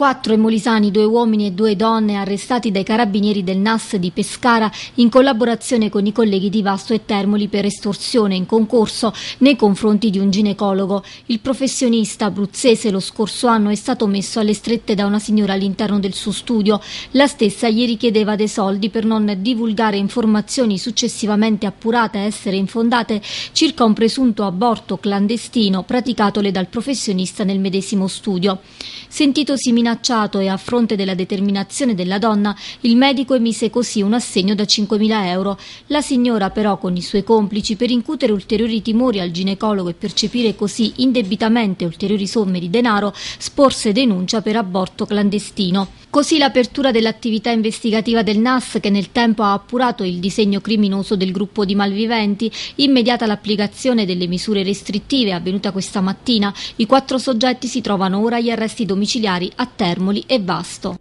Quattro emolisani, due uomini e due donne arrestati dai carabinieri del NAS di Pescara in collaborazione con i colleghi di Vasto e Termoli per estorsione in concorso nei confronti di un ginecologo. Il professionista abruzzese lo scorso anno è stato messo alle strette da una signora all'interno del suo studio. La stessa gli richiedeva dei soldi per non divulgare informazioni successivamente appurate a essere infondate circa un presunto aborto clandestino praticatole dal professionista nel medesimo studio. Sentito similare minacciato e a fronte della determinazione della donna il medico emise così un assegno da 5.000 euro. La signora però con i suoi complici per incutere ulteriori timori al ginecologo e percepire così indebitamente ulteriori somme di denaro sporse denuncia per aborto clandestino. Così l'apertura dell'attività investigativa del NAS che nel tempo ha appurato il disegno criminoso del gruppo di malviventi, immediata l'applicazione delle misure restrittive avvenuta questa mattina, i quattro soggetti si trovano ora agli arresti domiciliari a Termoli e Vasto.